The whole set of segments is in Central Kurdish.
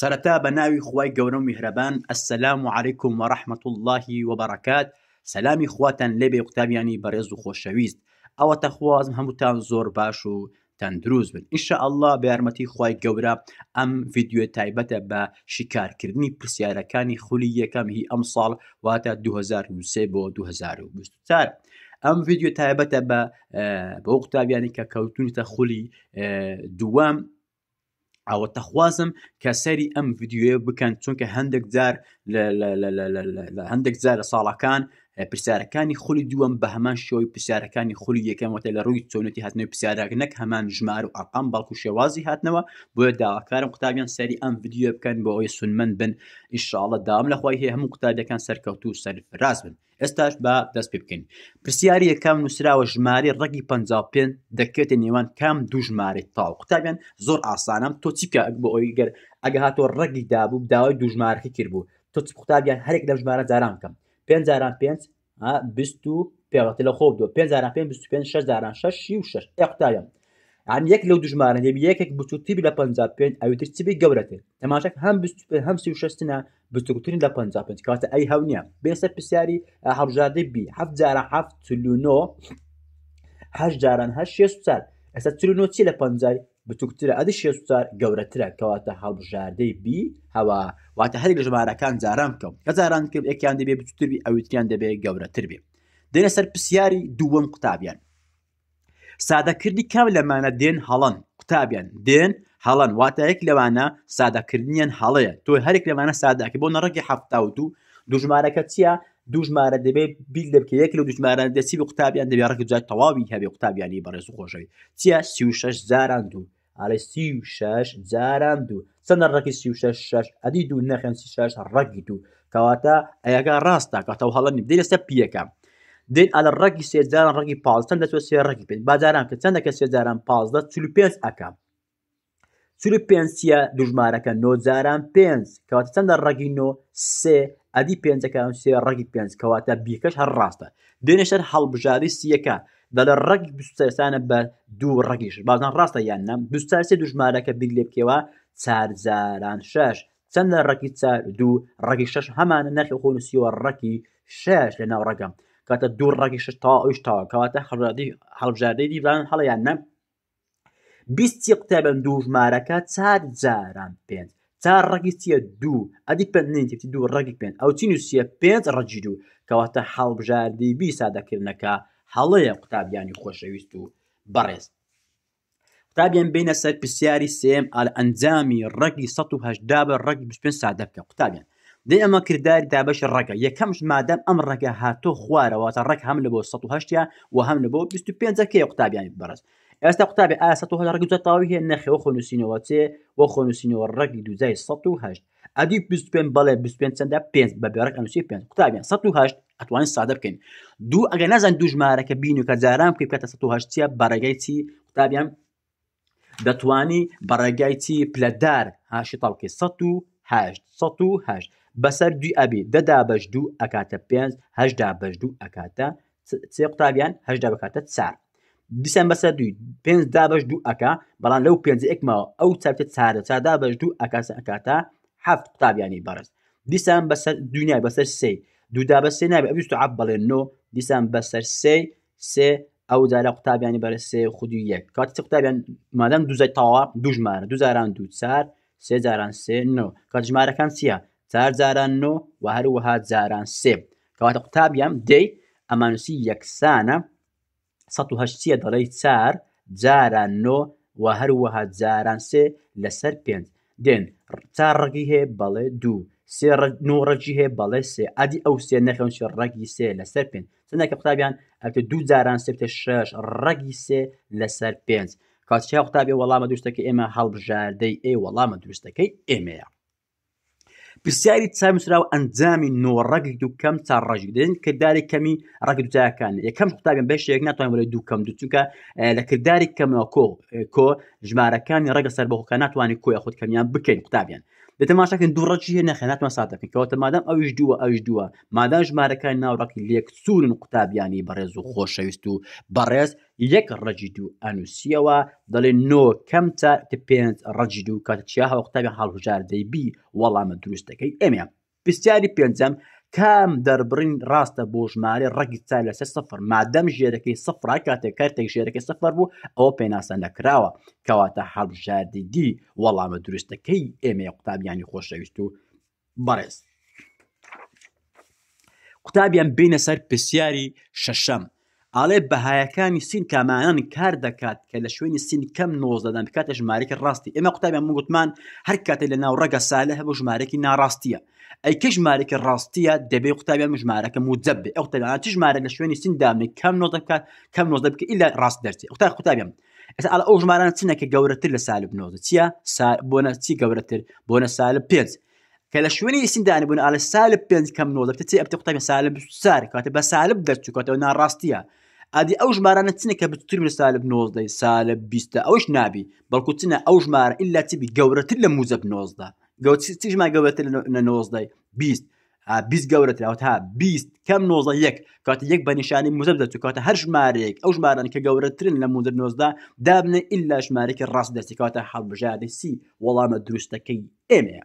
سەرەتا بە ناوی خی گەورە و میهرەبان ئەسلام و عیکم و ڕحمت اللهی وبڕکات سەلامی خواتەن لێبێ قوتابیانی بەڕێز و خۆشەویست ئەوە تەخوازم هەمووتان زۆر باش و تەندروست بن ئینشاء الله بە یارمەتی خی گەورە ئەم ڤیددیوە تایبەتە بە شیکارکردنی پرسیارەکانی خولی یەکەم هی ئەم ساڵ واتە 2023 بۆ 2024. ئەم ڤیددیو تایبەتە بە بۆ قوتابیانی کە کەوتونتە خولی دووەم ئەوەتە خوازم کە سەری ئەم ڤیددیوە بکەن چونکە هەندێک جار هەندێک جار لە ساڵەکان پرسیارەکانی خولی دووەم بە هەمان شێوەی پرسیارەکانی خولی یەکەمەوەتە لە ڕووی چۆنەتی هاتنەوەی پرسیارە نەک هەمان ژمار و ئەقام باڵکو شێوازی هاتنەوە بۆە داواکارم قوتابیان سەری ئەم ڤیددیو بکەن بۆ ئەوی سونمەند بن ئیشاڵە دام لەخوای هەیە هەموو قوتابیەکان سەرکەوتو و سەرفراز بن ئێستاش بە دەست پێ بکەین پرسیاری یەکەم نووسراوە ژماری ڕگی 55 دەکێتە نێوان کام دوو ژمارە تاو قوتابیان زۆر ئاسانم تۆ چیکە بۆ ئەوی گەر ئەگە هاتۆ ڕگی دابوو داوای دوژمارەکە کرد بوو تۆ قوتابیان هەرێک لە ژمارە جاران بکەم پێنج جاران پێنج بیست و پێوەتی لە خۆب دو پێ پێ شش داران شش و شش ئەقتایم ئەم یەک لەو دژمانە دەبی یەکێک بچوتی لە 50 پێ ئەوتر چبی گەورەتێ تەماشک هەم هەم سی شنا بچوتترین لە 55 کاتە ئەی هەونیە بێسە پرسیاری هەڕژادە بی هەفت جارە هەفت تلونۆ هەش جاران هە شێ سال ئەستا تلونۆ چی لە 50 بچووکترە ئەدە شێستار گەورەترە کەواتە هەڵبژاردەی بی هەوا واتە هەرێک لە ژمارەکان جاران بکەم کە جاران کرد یەکیان دەبێ بچتربی ئەویتیان دەبێ گەورەتر بێ دێنە سەر پرسیاری دووەم قوتابیان سادەکردی کام لەمانە دێن هەڵەن قوتابیان دێن هەڵەن واتەیەک لەوانە سادەکردنیان هەڵەیە تۆ هەرێک لەمانە ساداکە بۆ نەڕێکی هەفتاوت و دوژمارەکە چییە دوو ژمارە دەبێت بیل دەبکە یەک لە دوژماران دەسی بە قوتابیان دەبێت ڕێک جای تەواوی هەبێ قوتابیانی بەڕێز خۆشەوی چیا سی و شش زاران دوو ئالێ سی و شش زاران دوو چەندە ڕێکی سی و شش شش ئەدی دوو نەخێن سی شش ڕەگی دوو کەواتە ئەگا ڕاستە کەتەو هەڵەنی بدەی لەسەر پیەکەم دێن ئەلە ڕێکی سێزاران ڕێکی پازتەن دەچوە سێ ڕێکی پێ بازاران کە چەندەکە سێزاران پازدە چلو پێنج ئەکەم سوری پێنجە دژمارەکە نۆجاران پێنج کەواتە چەندە ڕگی نۆ سێ ئەدی پێنجەکان سێ ڕگی پێنج کەواتە بیکەش هەر ڕاستە دێنێشەر هەڵبژاری سیەکە دەڵە ڕگی بستەرسانە بە دوو ڕگیش بازان ڕاستە یان نەم بستارسێ دژمارەکە بیل لێبکەوە چارجاران شش چەندە ڕکی چار دوو ڕگی شش هەمانە نەخی خۆنووسیوە ڕکی شش لە ناو ڕگەم کاتە دوو ڕگی شش تا ئەوش تاوە کەواتە هەڵبژاردەی دیبان هەڵیان نەم بیستی قوتابن دوو ژمارەکە چار جاران پێنج چار ڕگی چیە دوو ئەدی پێنتیتی دوو ڕگی پێن ئەو چین وسیە پێنج ڕەجی دوو کەواتە هەڵبژاردی بی سادەکردنەکە هەڵەیە قوتابیانی خۆشەویست و بەڕێز قوتابیان بینە سەر پرسیاری سم ئال ئەنجامی ڕگی 1970 بە ڕگی 25 سادە بکە قوتابیان دی ئەمە کردداری دابش ڕگە یەکەمش مادەم ئەم ڕگە هاتۆ خوارەوەتە ڕێک هەم لە بۆ 1970 و هەم لە بۆ 25 قوتابیانی بەڕست ئێستا قوتابی ئاسە هەلا ڕگی تەتاوی هەیە نەخەوە خۆنووسینەوە چێ بۆ خۆنووسینەوە ڕگی دوزای 1970 ئەدی پێ بەڵێ پێ چەندە پێ بە بێڕک ئەنووسی پێ قوتابیان 1970 ئەتوانین ساده بکەین دوو ئەگە نازان دوو ژمارەکە بین و کە جاران بکەی پێتە 1970 چیە بەڕێگەی چی قوتابیان دەتوانی بەڕێگای چی پلەدار هاشی تاڵکی 1970 بەسەر دوی ئەبی دەدا بەش دوو ئەکاتە پێنج هەشدا بەش دوو ئەکاتە سێ قوتابیان هەشدا بکاتە چار دیسان بەسەر دوی پێنج دابش دوو ئەکا بەڵام لەو پێنج ئەکمەوە ئەو چاپتە چارە چادابش دوو ئەکاس ئەکاتە هەفت قوتابیانی بەرز دیسان بەسەر دنیای بەسەر سێ دوودا بە سێ نابێ ئەویست عب بڵێن نۆ دیسان بەسەر سێ سێ ئەو دارە قوتابیانی بەرە سێ خودی یەک کاتی قوتابیان مادەم دوزای تاوا دوژمارە دوزاران دو چار سێ جاران سێ نۆ کاتژمارەکان چییە چار جاران نۆ و هەروەها جاران سێ کەواتە قوتابیان دەی ئەمانوسی یەکسانە 1970 دەڵی چار جاران نۆ و هەروەها جاران سێ لەسەر پێنج دێن چار ڕگی هەیە بەڵێ دوو سێ نۆڕەجی هەیە بەڵێ سێ ئادی ئەو سێ نەخێنشی ڕگی سێ لەسەر پێنج چندەکە قوتابیان ئەکە دوو جاران سێتە شش ڕگی سێ لەسەر پێنج کاتچیا قوتابی وەڵامە دوشتەکە ئێمە هەڵبژاردەی ئێ وەڵامە دروستەکەی ئێمەیە پرسیاری چامسرا و ئەنجامی نۆڕەگی دوو کەم چا ڕژی دێن کردداری کەمی ڕگدوتایەکان یەکەم قوتابیان بەشێک ناتوانین بڵێ دوو کەم دوچونکە لە کردداری کەمەوە کۆ کۆ ژمارەکانی ڕگە سەر بەخۆکە ناتوانانی کۆی خودکەمیان بکەین قوتابیان بتەماشاکەن دوڕەجی هەیە نەخێناتمە ساتەکەن کەواتە مادام ئەوش دووە ئەوش دووە مادام ژمارەکان ناوڕقی لێک سوورن قوتابیانی بەڕێز و خۆشەویست و بەڕێز یەک ڕەجی دوو ئەنووسیەوە دەڵێ نۆ کەم تا پێنج ڕەجی دوو کاتە چیا هەوە قوتابی هەڵهژار دەیبی وەڵامە دروستەکەی ئەمە پرسیاری پێنجەم کام دەربڕین ڕاستە بۆ ژمارە ڕگی چا لەسەر سفر مادەم ژێرەکەی سفرا کاتێک کارتێک ژێرەکەی سفر بوو ئەوە پێناسە نەکراوە کەواتە هەڵبژاردیدی وەڵامە دروستەکەی ئێمە قوتابیانی خۆشەویست و بەڕێز. قوتابیان بینە سەر پرسیاری شەشەم ئاڵێ بەهایەکانی سین کامانان کار دەکات کە لە شوێنی سین کەم نۆز دەدەن بکاتە ژمارەکە ڕاستی ئێمە قوتابیان گوتمان هەر کاتێک لە ناو ڕەگە سالە هەبوو ژمارەی ناڕاستیە ای کج مارک راستیه دبی قطعا ژمارەکە مودەب بێ ئەو قوتابیان چ ژمارە لە شوێنی سین دامێ کەم نۆ دەکات کەم نۆز دەبکە ئیلا قطعا دەرچێت قوتاب قوتابیان اوج ئالا ئەو که چنەکە گەورەتر لە تیا سال چییە تی چی گەورەتر بۆنە سالب پێنج کە لە شوێنی سیندانی بوون ئالە سالب پێنج کەم نۆ دەبێت چی ئەبتە قوتابی سالب سار کاتە بە سالب دەرچوو کاتەوە راستیه ئادی ئەو ژمارانە چنە کە بتر لە سالب 90 سالە بیستە ئەوش نابی بەڵکو چنە ئەو ژمارە ئللا چبی گەورەتر لە موزەب 90 گەوت چ ژما گەورەتر لە 90 بیست بیست گەورەتراوت ها بیست کەم نۆزە یەک کاتە یەک بە نیشانی موزب دەچ کاتە هەر ژمارەیەک ئەو ژماران کە گەورەترن لە موزب نۆزدا دابنە ئللا ژمارێکی ڕاست دەستی کاتە هەڵبژادی سی وەڵامە دروستەکەی ئێمەیە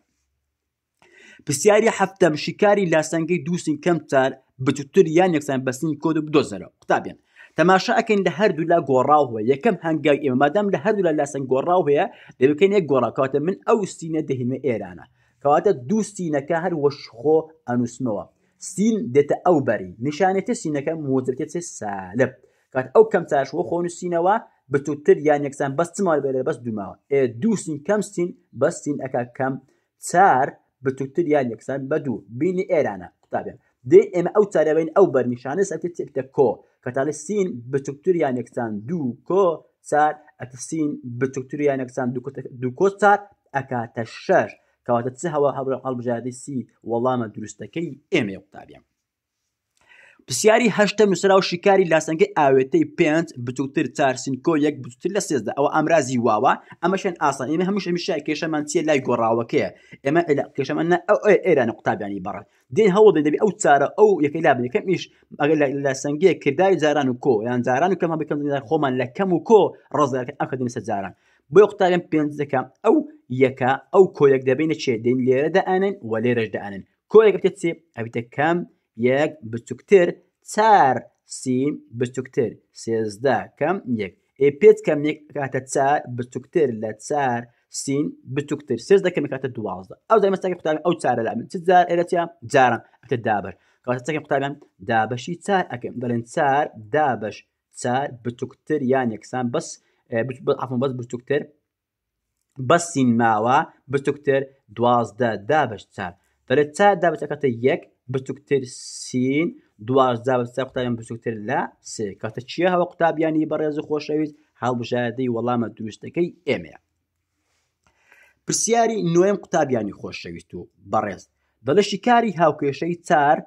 پرسیاری هەفتەم شیکاری لاسەنگەی دووسین کەم چار بچوتر یان یەکسان بەستین کۆد بدۆزەرەوە قوتابیان تەماشا ئەکەین لە هەردوو لا گۆڕاو هەیە یەکەم هەنگاوی ئێمە مادام لە هەردوو لە لاسەنگ گۆڕاو هەیە دەبکەین یەک گۆڕاکاتە من ئەو سینە دەهێنمە ئێرانە کەواتە دوو سینەکە هەر وەشخۆ ئەنووسمەوە سین دێتە ئەو بەری نیشانێتە سینەکە مۆدرکە چێ سالب کات ئەو کەم چاشوە خۆنووسینەوە بتوتر یان یەکسان بەس چمال بەرە بەس دوماوە ئێ دوو سین کەم سین بەس سین ئەک کەم چار بتوتر یان یەکسان بە دوو بینی ئێرانە قوتابێن دێ ئێمە ئەو چارەوەین ئەو بەرنیشانە سەکە تێکتە کۆ کەتاڵی سین بچکتوریان یەکسان دوو کۆ چار ئەتسین بچکتوریان یەکسان دوو کۆ چار ئەکاتە شەر کەواتە چه هەوە هەبرە هەڵبژادی سی وەڵامە دروستەکەی ئێمە قوتابیان پرسیاری هەشتە نووسرا و شکاری لاسەنگی ئاوێتەی پێنج بتوتر چارسینکۆ یەک بتوتر لە سێزدا ئەوە ئەمرازی واوە ئەمەشان ئاسان ئێمە هەموو هەمیشای کێشەمان چیە لای گۆڕاوەکەیە ئێمە کێشەمان ئەو ئێرانە قوتابیانی بەڕێت دێن هەوڵ دەبێ ئەو چارە ئەو یەکەی لابن کەمیش ئەگەر لە سنگەیە کردداری جاران و کۆ یان جاران و کەم بکەم خۆمان کو رز و کۆ ڕۆزەکە ئەخدن سە جاران بۆ قوتابیان پێنج او ئەو یەکە ئەو کۆیەک دەبینە چێ دێن لێرە دەئانن و لێرەش دەئانن کو یک چێ ئەویتە کەم یەک بچووکتر چار سیم بچووکتر سێزدا کەم یەک ئێ پێت کەم یەک کاتە چار بچووکتر لە چار سین بچووکتر سێز دەکەم کاتە دوازدە ئەو دای مەستاکی قوتابی ئەو چارە لامن چ جار ئێرەتیان جارم ئەتە دابەر کاتە چەکەم قوتابیان دابەشی چار ئەکەم دەڵێن چار دابەش چار بچووکتر یان یەکسان بەس ئەفم بەس بچووکتر بە سین ماوە بچووکتر دوازدە دابش چار دەڵێت چار دابەتەکەتە یەک بچووکتر سین دوازدا بەستا قوتابیان بچووکتر لە سێ کاتە چییە هەوە قوتابیانی بەڕێزی خۆشەویست هەڵبژادەی وەڵامە دروستەکەی ئێمەیە پرسیاری نوێم قوتابیانی خۆشەویست و بەڕێز دەڵشی کاری هاوکێشەی چار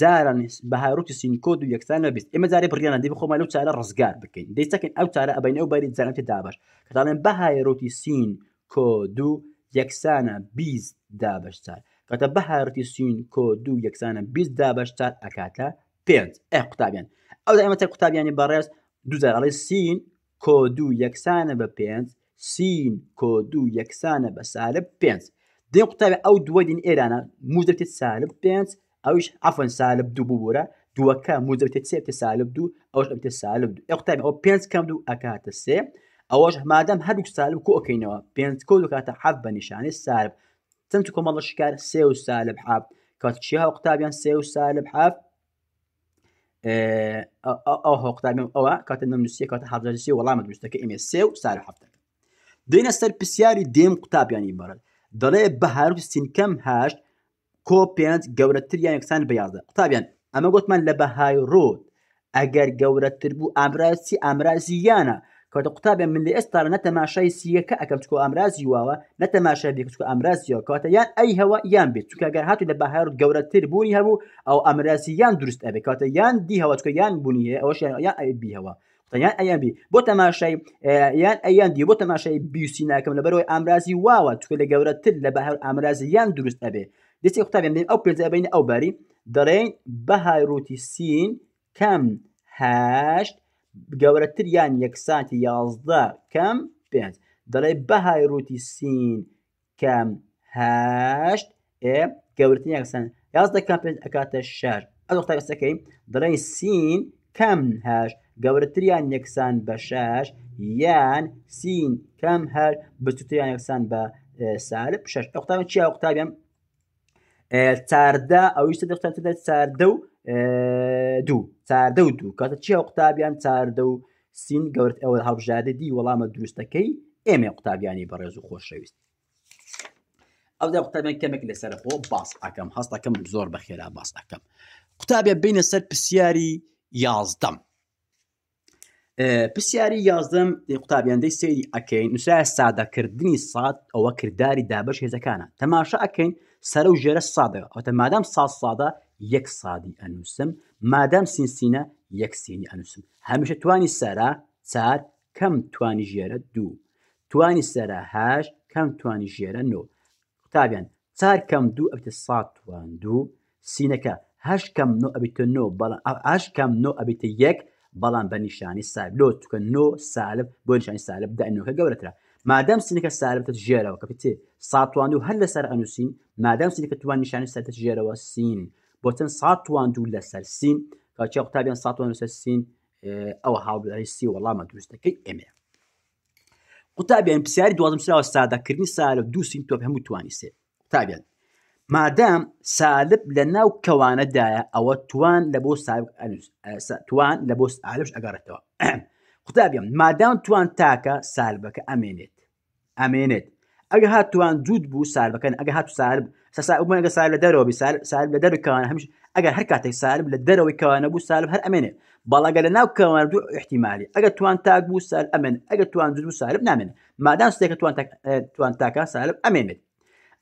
جاران بە هاروتی سینکۆ و یەکسانە بیست ئمە جارێ بڕیانە دی بخۆمە لەو چارە ڕزگار بکەین دەیتەکەن ئەو چارە ئەبین ئەو بەری جارانتی دابش کەتاڵێن بە هایروتی سین کۆ دوو یەکسانە بیست دابشتار کەتە بە هارتی سوین کۆ دوو یەکسانە 20 دابش تا ئەکاتە پێنج ئە قوتابیان ئەو ئەمە تا قوتابیانی بەڕێز دوزارڵی سین کۆ دوو یەکسانە بە پێنج سین کۆ دوو یەکسانە بە سالب پێنج دێن قوتابی ئەو دووە دین ئێرانە موزەتێت سالب پێنج ئەوش ئەفەن سالب دوو ببوورە دووەکە موزەتێت سێتە سالب دوو ئەوش ئەتە سالب دوو ئە قوتابی ئەو پێنج کەم دوو ئەکاتە سێ ئەوەش مادەم هەردوو سالب کۆ ئەکەینەوە پێنج کۆ دوکاتە حەف بە نیشانانی سالب تمتكم الله الشكال سيو سالب حاف كاتشيها وقتابيان سيو سالب حاف آه، أو هو أقتابيان أو آه، كات النمسية كات حرف جالسية والله ما تمشتك ايمي سيو سالب حاف دينا سر بسياري ديم قتابيان يبارد دەڵێ بەهار سینکەم هاشت کۆ پێنج گەورەتر یان یەکسان بەیازە قوتابیان ئەمە گوتمان لە بەهای ڕۆد ئەگەر گەورەتر بوو ئامرازی ئامرازی یانە کرد قوتابێن من لی استار لە ئێستا لە نەتەماشای سیەکە ئەەکەم چکۆ ئامرازی واوە نەتەماشای امرازی ئامرازیەوە کات یان ای هوا یان بێت که اگر هاتو لە بەهار گەورەتر بوونی هەبوو ئەو ئەمرازی یان درست ابی کات یان دی هوا تو یان بونیه آوش یان یان ای ئەبی هەوە. یان ایان بی بۆ تەماشای آه، یان ایان دی بۆ تەماشای بیوسی ناکەم لە بەرەوەی ئامرازی واوە توێ لە گەورەتر لە بەهر ئامرازی یان دروست ئەبێ دەستی قوتابێن ئەو پێزەبین ئەو باری دەڕێن بەهایروتی سین کم هشت گەورەتر یان یەک ساتی یازدە کەم پێنج دەڵێ بەهای ڕووتی سین کەم هەشت گەورەتر یەکسان یازدە کەم پێنج ئەکاتە شەر ئەوختا قسەکەی دەڵێ سین کەم هەشت گەورەتریان یەکسان بە شەش یان سین کەم هەر بچوتیان یەکسان بە سالب شش ئەختاوە چیا قوتابیان چاردە ئەویشتە دەختاتە چاردە و دوو چاردە و دوو کاتە چی ئەو قوتابیان چاردە و سین گەورت ئەوە هەڵبژادە دی وەڵامە دروستەکەی ئێمە قوتابیانی بەڕێز و خۆشەویست ئەو دا قوتابیان کەمێک لەسەر خۆ باس ئەەکەم هەستەکەم زۆر بەخێرا باس ئەەکەم قوتابە بینە سەر پرسیاری یازدەم پرسیاری یازدەم قوتابیاندەی سری ئەکەین نووسای سادەکردنی سات ئەوە کردداری دابش هێزەکانە تەماشا ئەکەین سەر و ژێرە سادەوە ئەوتە مادام سا سادە یەک سادی ئەنووسم مادام سینسینە یەک سینی ئەنووسم هەمیشە توانی سەرا چار کەم توانی ژێرە دوو توانی سەرا هاش کەم توانی ژێرە نۆ قوتابیان چار کەم دوو ئەبێتە سات توان دوو سینەکە هەش کەم نۆ ئەبیتە نۆ بەڵام ئاش کەم نۆ ئەبیتە یەک بەڵام بە نیشانی سایب لۆ توکە نۆ سالب بۆ نیشانی سالب داینەوەکە گەورەترا مادەم سینەکە سالبتە ژێرەوە کە پێێ ساتوان و هەر لەسەر ئەنووسین مادەم سینەکە توان نیشانی سەرتە ژێرەوە سین بۆتن ساوان دوو لەسەر سین کاچی قوتابیان ساوان لەسەر سین اه، والله ما وەڵامە دكي امي قوتابیان بسياري دوازم سراوە سادەکردنی سالب دوو سین تۆپ هەموو توانی سێ قوتابیان مادام سالب لە ناو دايا او توان لبوس سالب توان لە بۆ اه، ئالش ئەگەڕێتەوە قوتابیم مادام توان تاكا سالبك امينيت امينيت اگه هات توان جوود بو سالبەکەن اگه هات سالب سالب من قال سالب لدرو بسال سالب لدرو كان همش اقل هركاتي سالب لدرو كان ابو سالب هل امنه بالا قال ناو كان بدو احتمالي اقل توان تاك بو سال امن اقل توان دو سالب نامن ما دام ستيك توان تاك آه، توان تاكا سالب امنه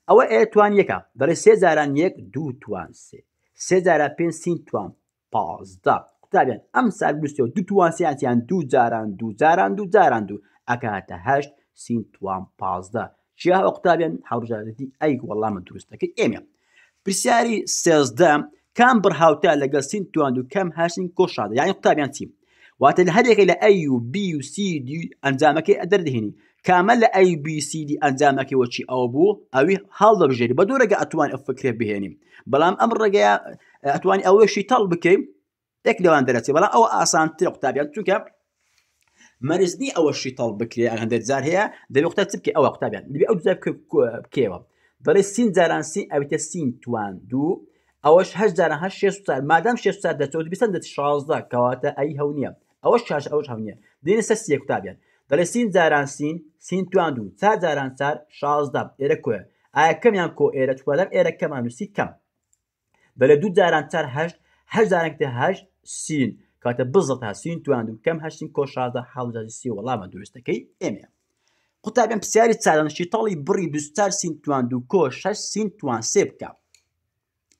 او اي آه، توان يكا دل سي زاران يك دو توان سي سي زارا بين سين توان باز دا تابعا ام سالب لستيو دو توان سي يعني دو زاران دو زاران دو زاران دو اكا هاشت سين توان باز دا چیا ئۆقتابیان هاوژارەتی ئەیک وەڵامە دروستەکە ئێمە پرسیاری سێزدە کام بڕهاوتا لەگەڵ سین توان و کەم هاشین کۆشادە یانی قوتابیان چیم واتە لە هەرێکی لە ئەی و بی و سیD ئەنجامەکەی ئەدەردەهێنی کامە لە ئەی بیCD ئەنجامەکەی وەچی ئەو بوو ئەوی هەڵ دەبژێری بە دوورەگە ئەتوان ئەو فکرێ بهێنیم بەڵام ئەم ڕێگەیە ئەتوانی ئەوەشی تەڵ بکەین ێک لەوان دەرەچی بەڵام ئەو ئاسانتر قوتابیان چونکە مەرزنی ئەوە شیتەڵ بکرێ هەندێک جار هەیە دەبێ قوتا چ بکە ئەوە قوتابیان دەبێ ئەو جار بکەوە دەڵێ سین جارانسی ئەوێتە سین توان دوو ئەوەش هە جاران هە شێ سال مادام شێ سال دەچەوت بیسند دەتی شازدا کەواتە ئەی هەونیە ئەوە شاش ئەوش هەونیە دێنە سەر سیە قوتابیان دەڵێ سین جاران سین سین توان دوو چا جاران سار شازدا ئێرە کوێ ئایا کەمیان کۆ ئێرە چوەدەم ئێرە کەمان نووسی کەم دەڵێ دوو جاران چار هەشت هەر جارانێکتە هەشت سین. کاتە بزت هاسوین توان و کەم هەشتین کۆشادە حڵجاسی وەڵامە دروستەکەی ئێمە قوتابیان پرسیاری چارەنشی تاڵی بڕی دوستار سین توان و کۆ شش سین توان سێ بکە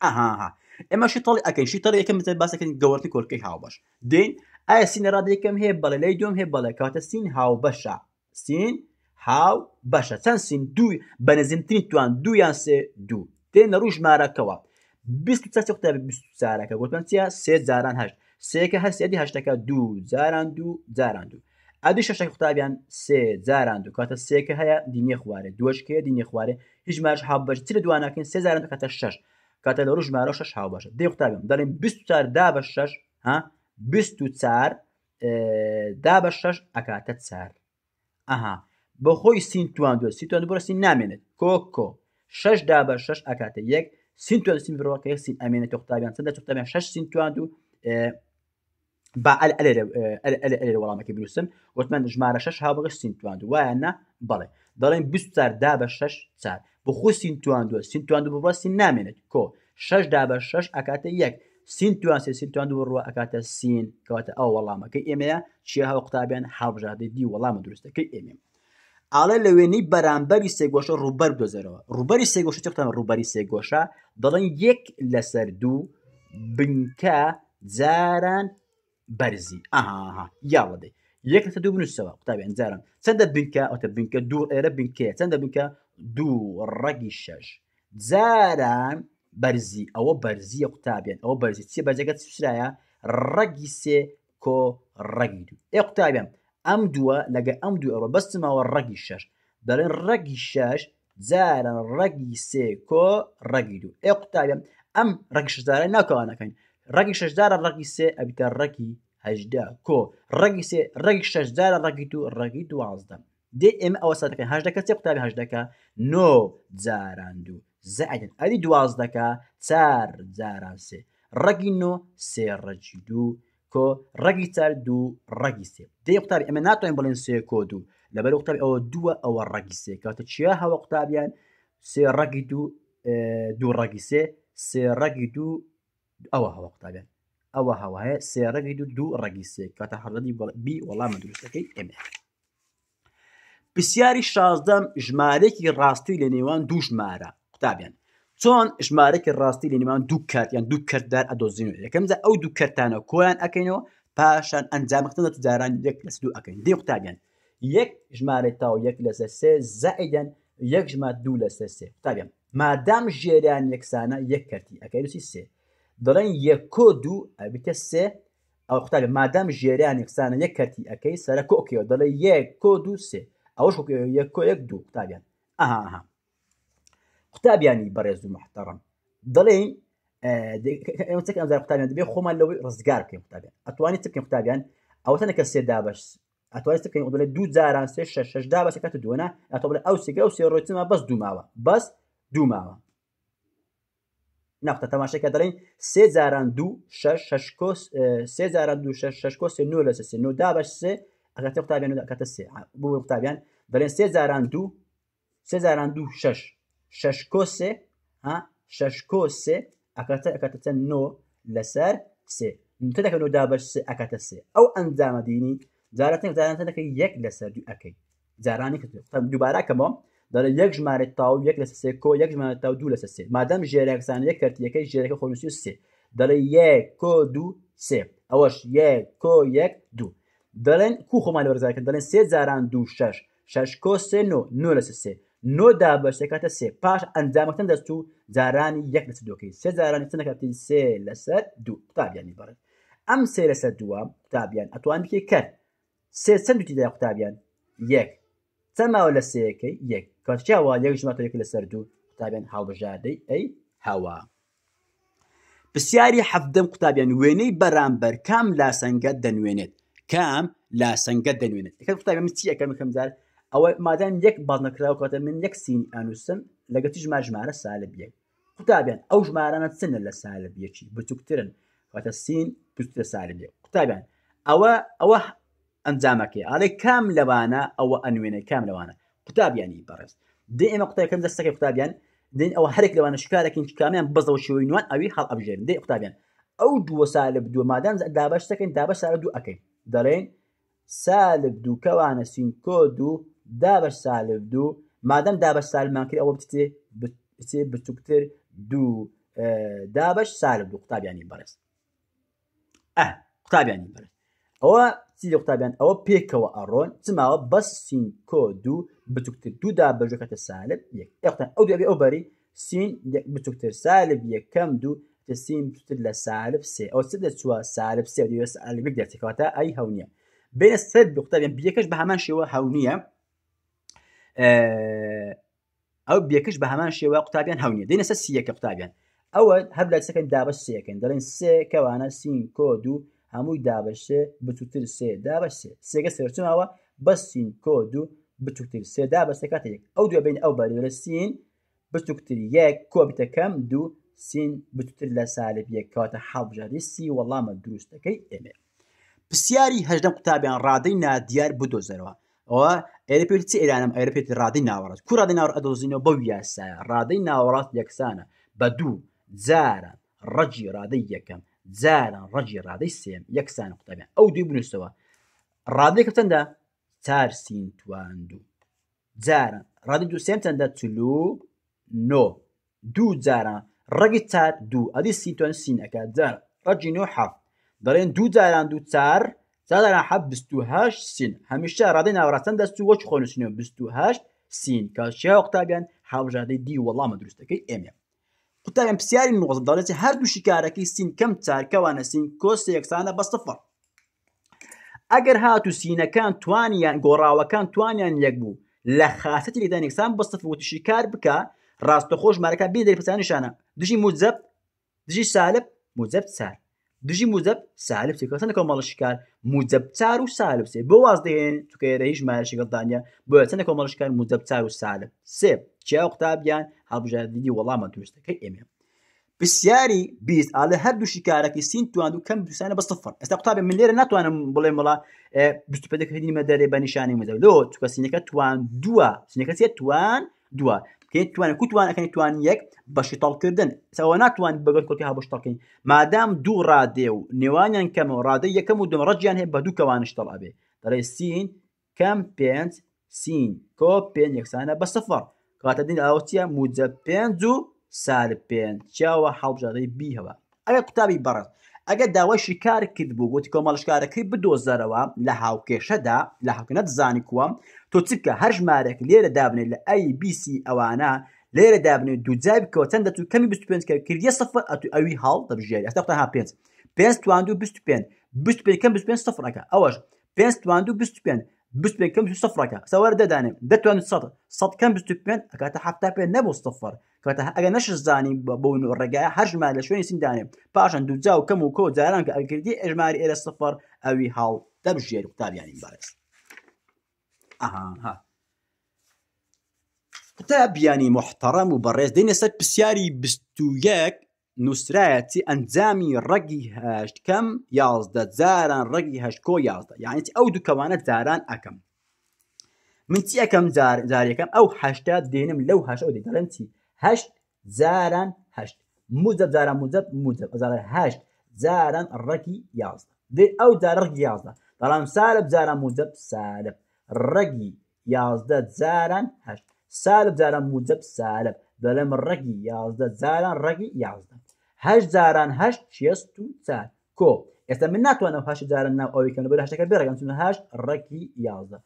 ئەهاها ئێمەشی تاڵی ئەەکەنشی تەڵ یەکەم بزە باسەکەن گەورتی کۆرکەی هاوبەش دین ئایا سینەڕادێکم هەیە بەڵە لەی دوم هەیە بەڵە کاتە سین هاو بەشە سین هاو بەشە چەند سین دوی بە نزمترین توان دویان سێ دوو تێنە ڕوژمارەکەەوە بیست قوتابی بیست سارەکە گوتمان چیا سێ جاران هەشت سەیەکە هەستیدی هەشتەکە دوو جاران دوو جاران دوو ئەدی شەشە قوتابیان سێ جاران دوو کاتە سێکە هەیە دینیە خوارێ دوشکێ دینیە خوارێ هیچ مارش هابش چ لە دواناکەین سێ زاران کاتە شش کاتە لە ڕژ مارە شش هاو باشە دی قوتابیم دەڵێن 24 دا بە شش ها 24 دا بە شش ئەکاتە چار ئەها بە خۆی سین توان دو سیتوان بۆ سین نامێنێت کۆکۆ شش دا بە شش ئەکاتە یەک سین توان سین بڕۆکە سین ئەمێنێت قوتابیان چنددە قوتابیان شش سین توان دوو با وەڵامەکە بنووسن وتمان ژمارە شش هاوبغ سینتواند وایەنە بڵێ دەڵێن 20 چار دابە شش چار بخۆ سینتواندوە سینتواند بڕاستی نامێنێت کۆ شش دابە شش ئەکاتە یەک سینتوان سێ سینتوان ڕوە ئەکاتە سین کەواتە ئەو وەڵامەکەی ئێمەیە چیە هەو قوتابیان هاڵبژادی دی وەڵامە دروستەکەی ئێمێ ئاڵە لە وێنەی بەرامبەری سێگۆشە ڕوبەر دۆزەرەوە ڕوبەری سێگۆشە چقتان ڕوبەری سێگۆشە دەڵێن یەک لەسەر دوو بنکە جاران بەرزی ئاها یاوەدەی یەکە دوو بنووسەوە قوتابی ئەنجارم چەندە بنکە ئەوتە بنکە دوو ئێرە بنکێ چەندە بنکە دوو ڕەگی شەش بارزي بەرزی ئەوە بەرزیە قوتابیان ئەوە بەرزی چێ بەجەگەت سوسرایە ڕەگی سێ کۆ ڕەگی دوو ئێ قوتابیان ئەم دووە لەگە ئەم دوو ئەوە بەستمەوە ڕەگی شەش دەڵێن ڕەگی شەش جاران ڕەگی سێ کۆ ڕەگی دوو ئێ قوتابیان ئەم ڕەگشدارە ناکەوانەکەین ڕگی شەشدارە ڕگی سێ ئەبیتە ڕەکی هەجدا کۆ ڕگی سێ ڕگی شەشدارە ڕگی و ڕگی دوازدە دێ ئێمە ئەوە سەکە هەشدەکە سێ قوتابی هەشدەکە نۆ جاران دوو زعدن ئەلی دوازدەکە چار جاران سێ ڕگی نۆ سێ ڕەجی دوو کۆ ڕگی چار دوو ڕگی سێ دێ قوتابی ئەمە ناتوانین بڵێن سێ کۆ دوو لەبەر قوتاب ئەوە دووە ئەوە ڕگی سێ کەوتە چیا هەوە قوتابیان سێ ڕگی دوو دوو ڕگی سێ سێ ڕگی دوو ئەوە هەوە قوتابێن ئەوە هەوایە سێڕێگەی دو دوو ڕێگی سێ کاتە هەڕەدی بی وەڵامە دروستەکەی ئەمێ پرسیاری شازدەم ژمارەێکی ڕاستی لە نێوان دوو ژمارە قوتابیان چۆن ژمارەێکی ڕاستی لە نێوان دوو کاتیان دوو کرددار ئەدۆزین یەکەم ئەو دوو کردانە کۆیان ئەەکەینەوە پاشان ئەنجامختن لە تجاران یەک لەس دوو ئەەکەین دی قوتابیان یەک ژمارە تاو یەک لەسە سێ زەعیان یەک ژمار دوو لەسە سێ قوتابیان مادام ژێریان یەکسانە یەک کردی ئەەکەی نووسی سێ دەڵێن یەکۆ دوو ئەبیکە سێ ئەو قوتال مادام ژێریانی قسانە یەک کەتی ئەەکەی سه اه، او شو یەک کۆ دوو سێ ئەوەش اها یەک دوو قوتابیان ئاها قوتابیانی بەڕێز و محتەڕم دەڵێن ئەمچەک ئەمزار قوتابیان دەبێ خۆمان لەوەی ڕزگار بکەین اتواني ئەتوانیت بکەین يعني او تەنەکە سێ دابش اتواني بکەین دلن دو جاران سه شش شش دابەسەکەت دوۆنا ئەتۆ بڵێ او سي ئەو سێ ڕۆیتمە بەس دووماوە بەس دووماوە نەختە تەماشەکە دەڵێن سێ جاران دو سێ جاران دو شش کۆسێ نو لە سێ نو دابش سێ ئەگەتە قوتابیان کەتە سێ بۆ قوتابیان دەڵێن سێ جاران دو سێ جاران دو شش شش کۆسێ شش کۆسێ ئەکەتە ئەکەتە نۆ لەسەر سێ تەکەن و دابش سێ ئەکەتە سێ ئەو ئەنجامە دینی جارەتەکە جارانەکە یەک لەسەر دوو ئەەکەی جارانی دووبارە کەمەوە دەڵێ یەک ژمارە تاو یەک لە سێ کۆ یەک ژمارە تاو دوو لە سێ مادەم ژێرەکسان یەک کردیەکەی ژێرەکە خۆنووسی سێ دەڵێ یەک کۆ دوو سێ ئەوەش یەک کۆ یەک دوو دەڵێن کو خۆمان بەرزارکە دەڵێن سێ جاران دوو شەش شەش کۆ سێ نۆ نۆ لە سێ نۆ دابەشتێکاتە سێ پاش ئەنجامەکەن دەست و جارانی یەک لە دۆکەی سێ جارانی چەندەکەتی سێ لەسەر دوو قوتابیانی بڕێت ئەم سێ لەسەر دووە قوتابیان ئەتوانکێ کرد سێ چەند دوتی دای قوتابیان یەک چەماوە لە سەکەی یەک کاتچیاوە لەک ژماتەیەک لەسەر دوو قوتابیان هاوبژاردەی ئەی هەوا پرسیاری حەفدەم قوتابیان وێنەی بەرامبەر کام لاسەنگە دەنوێنێت کام لاسەنگە دەنوێنێت ەکە قوتابی من چیەکەم خەمزار ئەوە مادەم یەک بازنەکراوە کاتە من یەک سین ئەنووسم لەگەتی ژمار ژمارە سالب یەک قوتابیان ئەو ژمارانە چنە لە سالب یەکی بچووکترن کاتە سین پوستە سالب یەک قوتابیان ئەوە ئەوە ئەنجامەکەی ئاڵێ کام لەوانە ئەوە ئەنوێنێ کام لەوانە قوتابیانی بەڕێز دی ئێمە قوتایەکەم دەستەکەی قوتابیان دین ئەوە هەرێک لەوانە شکارێکین کامیان بەزەوە شوی نوان ئەوی خەڵ ئەبژێن دی قوتابیان ئەو دووە سالب دووە مادام دابش دەکەین دابش سالە دوو ئەەکەین دەڵێن سالب دوو کەوانە سینکۆ دوو دابش سالب دوو مادەم دابش سالمانکرد ئەوە بتێ بچێ بچووکتر دوو دابش سالب دوو قوتابیانی بەرز ئە قوتابیانی بەرز ئەوە چی قوتابیان ئەوە پێکەوە ئەڕۆن چماوە بەس سینکۆ دوو بتكتر دو دابل جوكة السالب يك اختن او دو ابي اوبري سين يك بتكتر سالب يك كم دو تسين بتكتر سالب سي او سد سوا سالب سي ودو يسأل بقدر تكواتا اي هونية بين السد بقتاب يعني بيكش بهمان شوا هونية آه، او بيكش بهمان شوا قتاب يعني هونية دين اساس سيك قتاب يعني اول هبلا تسكن دابل سيك يعني دلين سي كوانا سين كودو هموي دابل سي بتكتر سي دابل سي سيك سيرتون اوا بس سين كودو بچووکتتر سێدا بەستەکات یەک ئەو دوێ بین ئەو بەرێرە سین بچووکتتر یەک کۆبیتەکەم دوو سین بچووتر لە سالب یەک کاتە حەڵبژاری سی وەڵامە دروستەکەی ئێمێ پرسیاری هەژدەم قوتابیان ڕادەی نادیار بدۆزەرەوە ئەوە ئەرپێت چ ئێرانم ئەرپێت ڕادی ناوەڕات کو ڕادی ناوە ئەدۆزینەوە بەو یاسایە ڕادەی ناوەڕات یەکسانە بە دوو جاران ڕەجی ڕادەی یەکەم جاران ڕەجی ڕادەی سێم یەکسان قوتابیان ئەو دوی بنووسەوە ڕادێک چەندە ترسینتواند جاران ردیدو سنتند تلو نو دو زارا ڕگی تار دو ئەدی زارا سینەکە جار ڕەجی نۆ حەف دەڵێن دوو جاران دوو چار جاران حەب سين سین هەمیشە هاش سين دەست و وەچ خۆنووسنێ جادي دي والله ما هاوژادەی كي وەڵامە دروستەکەی بسياري قوتابیان پرسیاری نوەزم دەڵێتی هەردوو كي سين كم تار كوانا سين كوس يكسانا بصفر ئەگەر هات و سینەکان توانیان گۆڕاوەکان توانیان یەک بوو لە خاستتی لەدانێکسان بە سفوتشی کار بکە ڕاستەخۆش مارەکە بێ دەرپسانیشانە دژی موزەب دژی سالب موزەب سار دژی موزەب سالب سێکەسەن کۆمەڵشی کار موزەب چار و سالب سێ بۆ واز دێن چکێرە هیچ مایشی گەڵدانە بۆ چەندە کۆمەڵشکار موزەب چار و سالب سێ چیا و قوتابیان هەڵبژاردننی وەڵامە توستەکەی ئێمێ پرسیاری بیست ئالە هەردوو شکارەکی سین توان و کەم دوسانە بە سفر ئستا قوتابێ من لێرە ناتوانم بڵێ مڵا پێدەکردیمە دەرێ بە نیشانی مەدە لۆ چکە سینەکە توان دووە سینەکە سێ توان دووە توانە کوتوانەکەنی توان یەک بەشیتەڵکردن سەوە ناتوان بەگەر کۆتی هابشتەڵکەین مادام دوو ڕادێ و نێوانیان کەم و ڕادە یەکەم و دوم ڕەجیان هەیە بە دوو کەوانشتەڵابێ دەڵێ سین کەم پێنج سین کۆ پێنج یەکسانە بە سفر کاتە دین ئاوتیە موجە پێنج و سار پێن چیاوە حڵبژارەی بی هەوە ئەگە قوتابی بەڕەت ئەگە داوای شکار کرد بوو گوتی کۆمەڵشکارەکەی بدۆزەرەوە لە هاوکێشەدا لە حکوەت زانی کووە تۆ چکە هەر ژمارێک لێرە دابنێت لە ئەی BC ئەوانە لێرە دابنێت دووجای بکەوە چەند دەتو کەمی 25 کە کردی سفر ئەتو ئەوی هاڵ دەبژێری ئەستا قوتە ها پێنج پێنج توان و 25 25 کەم 25 سفرەکە ئەوەش فينس تواندو بس تبين بس تبين كم صفر كا سوار ده داني ده توان الصد صد كم بس تبين كاتا حتى بين نبو صفر كاتا اجا نش زاني بون الرجاء هرج مال شوي سن دانم باشان دوزا كم وكو زالان كالكريدي اجمالي الى صفر اوي هاو ده مش كتاب يعني مبارس اها ها كتاب يعني محترم و بەڕێز دێنێ سەر پرسیاری 21 نووسایەتی ئەنجامی ڕەگی هەشت کەم یازدە جاران ڕەگی هەشتکۆ یازدە یانیت ئەو دووکەوانە جاران ئەەکەم من چی ئەەکەم جارەکەم ئەو هەشتا دێنم لەو هەش ئەو دەڵێن چی هەشت جاران هەشت موزە جاران موزە موزە هەشت جاران ڕەکی یازدە دێ ئەو جارە ڕگی یازدە بەڵام سالب جاران موزە سالب ڕەگی یازدە جاران هەشت سالب جاران موزە سالب دەڵێم ڕەگی یازدە جاران ڕەگی یازدە هەشت جاران هەشت شست و چار کۆ ئێستا من ناتوانم هەشت جاران ناو ئەویکەن بەر هەشتەکە بێڕگەم چون هەشت ڕەکی یازدە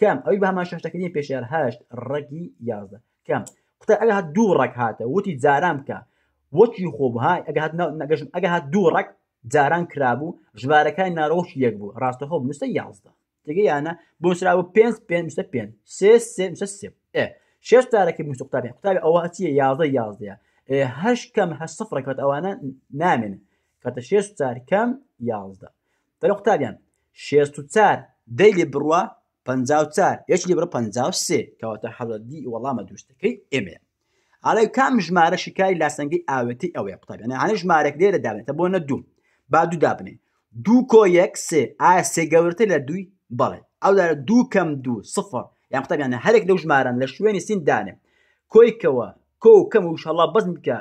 کەم ئەوی بە هەمان شەشتەکردین پێشیار هەشت ڕەکی یازدە کەم قوتە ئەگە هات دوو ڕێک هاتە وتی جاران بکە وەچی خۆبهای ئەگەات نەگەشم ئەگە هات دوو ڕێک جاران کرابوو ژوارەکانی ناڕۆژ یەک بوو ڕاستەخۆ نووسە یازدە تێگە یانە بۆ سرا و پێ پێ پێ سێ سێ سێ شێش دارەکە مستقتابی قوتابی ئەوە هەچیە یازدە یازدەیە هەش کەم هە سفرەکەوت ئەوانە نامێن کاتە شێ چار کەم یازدا دەلو قوتابیان شێ و چار دەی لێ بڕوە پ چار یەک لێ بڕ پ سێ کەواتە حەڵەتی وەڵامە دووشتەکەی ئێمێ ئاڵی کام ژمارە شکای لاسەنگی ئاوێتی ئەوەیە قوتابیانە هەنە ژمارێک لێرە دابێتە بۆ نە دوو با دوو دابنێ دوو کۆ یەک سێ ئایا سێ گەورتە لە دوی بڵێ ئەو دارە دوو کەم دوو سفر یان قوتابیانە هەرێک لەو ژماران لە شوێنی سیندانێ کۆیکەوە کۆ کەم و شڵا بەزم بکە